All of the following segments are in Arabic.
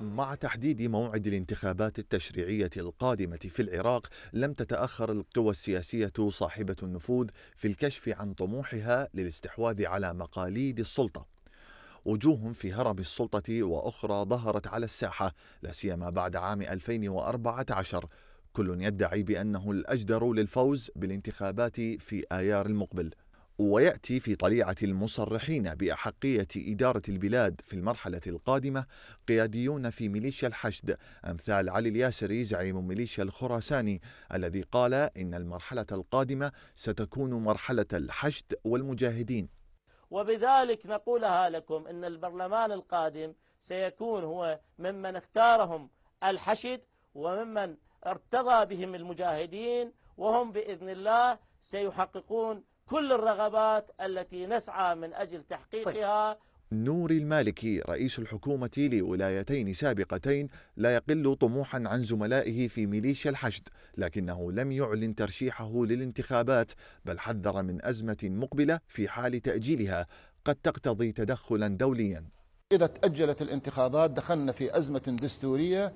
مع تحديد موعد الانتخابات التشريعية القادمة في العراق لم تتأخر القوى السياسية صاحبة النفوذ في الكشف عن طموحها للاستحواذ على مقاليد السلطة وجوه في هرم السلطة وأخرى ظهرت على الساحة لا سيما بعد عام 2014 كل يدعي بأنه الأجدر للفوز بالانتخابات في آيار المقبل ويأتي في طليعة المصرحين بأحقية إدارة البلاد في المرحلة القادمة قياديون في ميليشيا الحشد أمثال علي الياسري زعيم ميليشيا الخراساني الذي قال إن المرحلة القادمة ستكون مرحلة الحشد والمجاهدين وبذلك نقولها لكم أن البرلمان القادم سيكون هو ممن اختارهم الحشد وممن ارتضى بهم المجاهدين وهم بإذن الله سيحققون كل الرغبات التي نسعى من أجل طيب. تحقيقها طيب. نور المالكي رئيس الحكومة لولايتين سابقتين لا يقل طموحا عن زملائه في ميليشيا الحشد لكنه لم يعلن ترشيحه للانتخابات بل حذر من أزمة مقبلة في حال تأجيلها قد تقتضي تدخلا دوليا إذا تأجلت الانتخابات دخلنا في أزمة دستورية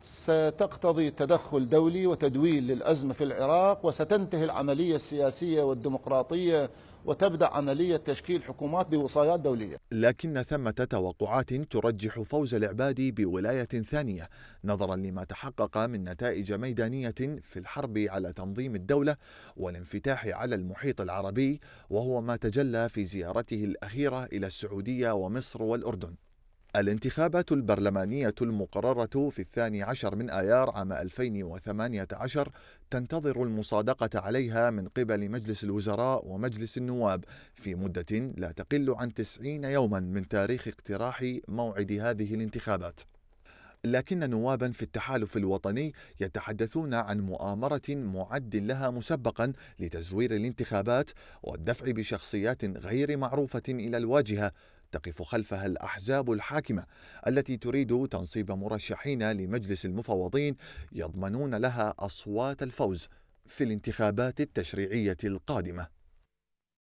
ستقتضي تدخل دولي وتدويل للأزمة في العراق وستنتهي العملية السياسية والديمقراطية وتبدأ عملية تشكيل حكومات بوصايات دولية لكن ثمة توقعات ترجح فوز العبادي بولاية ثانية نظرا لما تحقق من نتائج ميدانية في الحرب على تنظيم الدولة والانفتاح على المحيط العربي وهو ما تجلى في زيارته الأخيرة إلى السعودية ومصر والأردن الانتخابات البرلمانية المقررة في الثاني عشر من آيار عام 2018 تنتظر المصادقة عليها من قبل مجلس الوزراء ومجلس النواب في مدة لا تقل عن 90 يوما من تاريخ اقتراح موعد هذه الانتخابات. لكن نوابا في التحالف الوطني يتحدثون عن مؤامرة معد لها مسبقا لتزوير الانتخابات والدفع بشخصيات غير معروفة إلى الواجهة تقف خلفها الأحزاب الحاكمة التي تريد تنصيب مرشحين لمجلس المفوضين يضمنون لها أصوات الفوز في الانتخابات التشريعية القادمة